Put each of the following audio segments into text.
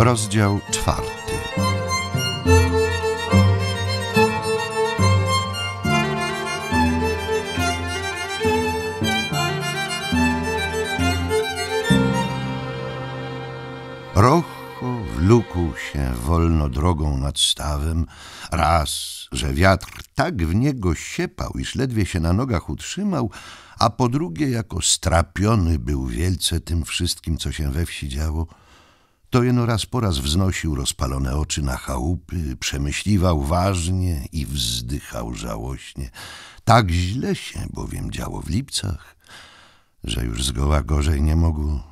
Rozdział czwarty. Rocho wlókł się wolno drogą nad stawem, raz, że wiatr tak w niego siepał, iż ledwie się na nogach utrzymał, a po drugie, jako strapiony był wielce tym wszystkim, co się we wsi działo, to jeno raz po raz wznosił rozpalone oczy na chałupy, przemyśliwał ważnie i wzdychał żałośnie. Tak źle się bowiem działo w lipcach, że już zgoła gorzej nie mogło.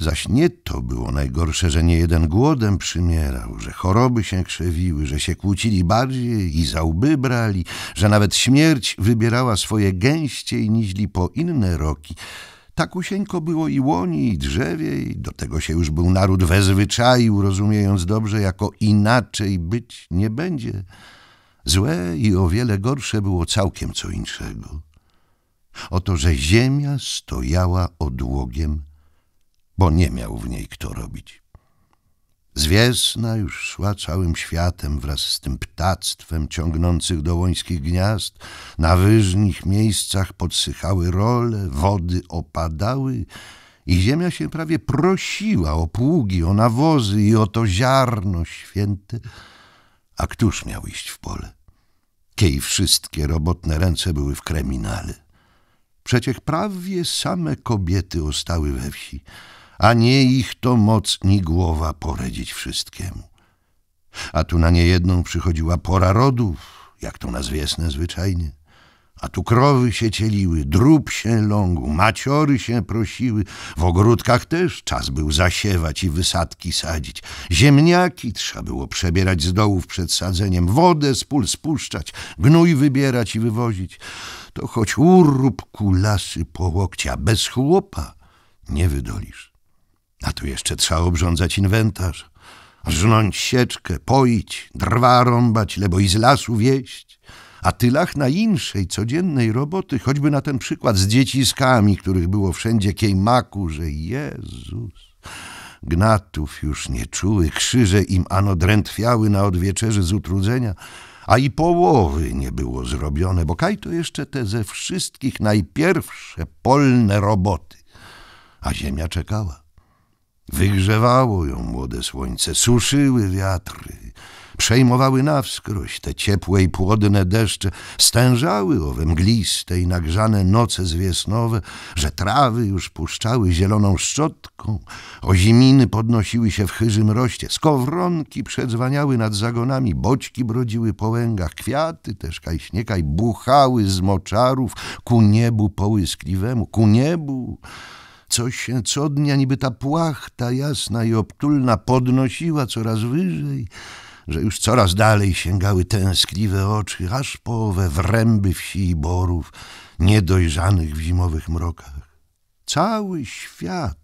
Zaś nie to było najgorsze, że nie jeden głodem przymierał, że choroby się krzewiły, że się kłócili bardziej i za łby brali, że nawet śmierć wybierała swoje gęściej niźli po inne roki. Tak usieńko było i łoni, i drzewie, i do tego się już był naród wezwyczaił, rozumiejąc dobrze, jako inaczej być nie będzie. Złe i o wiele gorsze było całkiem co inszego. Oto, że ziemia stojała odłogiem, bo nie miał w niej kto robić. Zwiesna już szła całym światem wraz z tym ptactwem ciągnących do łońskich gniazd. Na wyżnich miejscach podsychały role, wody opadały i ziemia się prawie prosiła o pługi, o nawozy i o to ziarno święte. A któż miał iść w pole? Kiej wszystkie robotne ręce były w kryminale. Przecież prawie same kobiety ostały we wsi a nie ich to moc ni głowa poredzić wszystkiemu. A tu na niejedną przychodziła pora rodów, jak to nazwiesne zwyczajnie. A tu krowy się cieliły, drób się ląkł, maciory się prosiły. W ogródkach też czas był zasiewać i wysadki sadzić. Ziemniaki trzeba było przebierać z dołów przed sadzeniem, wodę z pól spuszczać, gnój wybierać i wywozić. To choć urób lasy po łokcia, bez chłopa nie wydolisz. A tu jeszcze trzeba obrządzać inwentarz, żnąć sieczkę, poić, drwa rąbać, lebo i z lasu wieść. A tylach na inszej, codziennej roboty, choćby na ten przykład z dzieciskami, których było wszędzie kiejmaku, że Jezus gnatów już nie czuły, krzyże im ano drętwiały na odwieczerzy z utrudzenia, a i połowy nie było zrobione, bo kaj to jeszcze te ze wszystkich najpierwsze polne roboty, a ziemia czekała. Wygrzewało ją młode słońce, suszyły wiatry, przejmowały na wskroś te ciepłe i płodne deszcze, stężały owe mgliste i nagrzane noce zwiesnowe, że trawy już puszczały zieloną szczotką, oziminy podnosiły się w chyżym roście, skowronki przedzwaniały nad zagonami, boćki brodziły po łęgach, kwiaty też kajśniekaj buchały z moczarów ku niebu połyskliwemu, ku niebu coś się co dnia niby ta płachta jasna i obtulna podnosiła coraz wyżej, że już coraz dalej sięgały tęskliwe oczy, aż po owe wręby wsi i borów, niedojrzanych w zimowych mrokach. Cały świat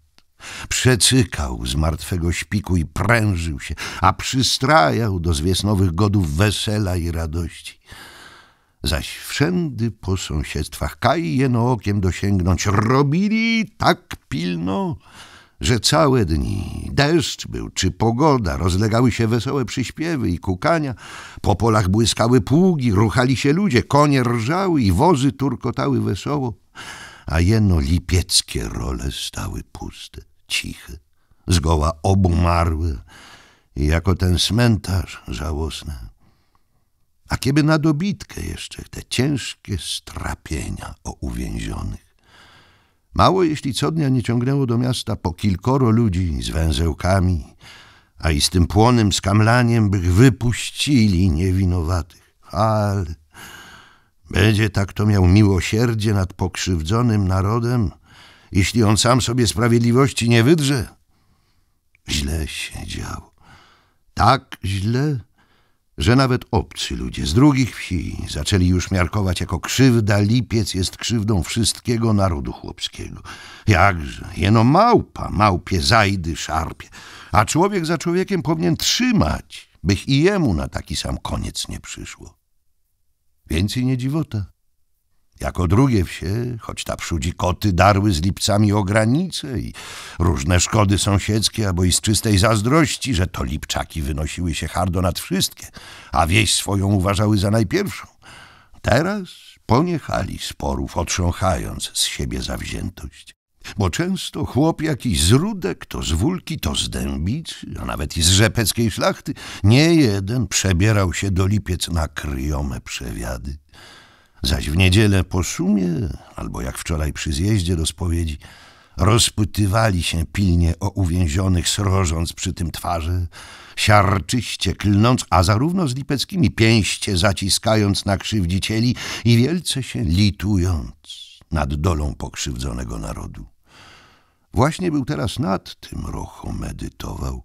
Przecykał z martwego śpiku i prężył się, a przystrajał do zwiesnowych godów wesela i radości zaś wszędy po sąsiedztwach kaj jeno okiem dosięgnąć robili tak pilno, że całe dni, deszcz był czy pogoda, rozlegały się wesołe przyśpiewy i kukania, po polach błyskały pługi, ruchali się ludzie, konie rżały i wozy turkotały wesoło, a jeno lipieckie role stały puste, ciche, zgoła obumarłe i jako ten cmentarz żałosny. A kiedy na dobitkę jeszcze te ciężkie strapienia o uwięzionych. Mało jeśli co dnia nie ciągnęło do miasta po kilkoro ludzi z węzełkami, a i z tym płonym skamlaniem bych wypuścili niewinowatych. Ale będzie tak to miał miłosierdzie nad pokrzywdzonym narodem, jeśli on sam sobie sprawiedliwości nie wydrze. Źle się działo. Tak źle, że nawet obcy ludzie z drugich wsi zaczęli już miarkować jako krzywda lipiec jest krzywdą wszystkiego narodu chłopskiego. Jakże, jeno małpa, małpie zajdy szarpie, a człowiek za człowiekiem powinien trzymać, bych i jemu na taki sam koniec nie przyszło. Więcej nie dziwota. Jako drugie wsie, choć tapszudzi koty darły z lipcami o granicę i różne szkody sąsiedzkie, albo i z czystej zazdrości, że to lipczaki wynosiły się hardo nad wszystkie, a wieś swoją uważały za najpierwszą. Teraz poniechali sporów, otrząchając z siebie zawziętość. Bo często chłop jakiś z Rudek, to z Wólki, to z Dębicy, a nawet i z rzepeckiej szlachty, nie jeden przebierał się do Lipiec na kryjome przewiady. Zaś w niedzielę po szumie, albo jak wczoraj przy zjeździe do spowiedzi, rozpytywali się pilnie o uwięzionych, srożąc przy tym twarze, siarczyście klnąc, a zarówno z lipeckimi pięście zaciskając na krzywdzicieli i wielce się litując nad dolą pokrzywdzonego narodu. Właśnie był teraz nad tym rocho medytował,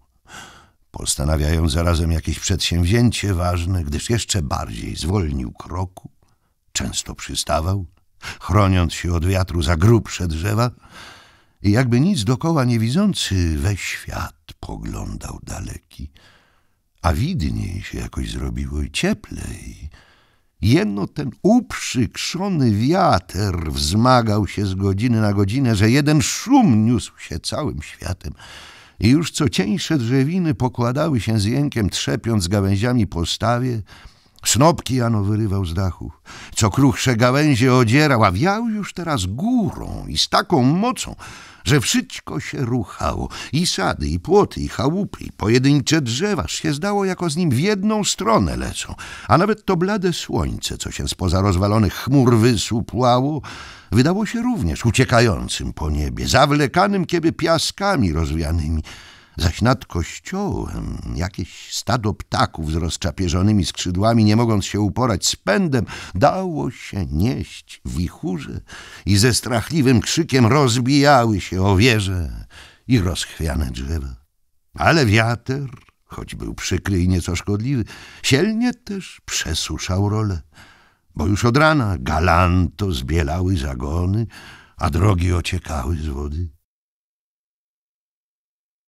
postanawiając zarazem jakieś przedsięwzięcie ważne, gdyż jeszcze bardziej zwolnił kroku Często przystawał, chroniąc się od wiatru za grubsze drzewa i jakby nic dokoła nie widzący we świat poglądał daleki. A widniej się jakoś zrobiło i cieplej. Jeno ten uprzykrzony wiatr wzmagał się z godziny na godzinę, że jeden szum niósł się całym światem. I już co cieńsze drzewiny pokładały się z jękiem, trzepiąc gałęziami po stawie, Snopki Jano wyrywał z dachu, co kruchsze gałęzie odzierał, a wiał już teraz górą i z taką mocą, że wszystko się ruchało, i sady, i płoty, i chałupy, i pojedyncze drzewa, się zdało, jako z nim w jedną stronę lecą, a nawet to blade słońce, co się spoza rozwalonych chmur wysupłało, wydało się również uciekającym po niebie, zawlekanym kiedy piaskami rozwianymi, Zaś nad kościołem jakieś stado ptaków z rozczapieżonymi skrzydłami, nie mogąc się uporać z pędem, dało się nieść w wichurze i ze strachliwym krzykiem rozbijały się o wieże i rozchwiane drzewa. Ale wiatr, choć był przykry i nieco szkodliwy, silnie też przesuszał rolę, bo już od rana galanto zbielały zagony, a drogi ociekały z wody.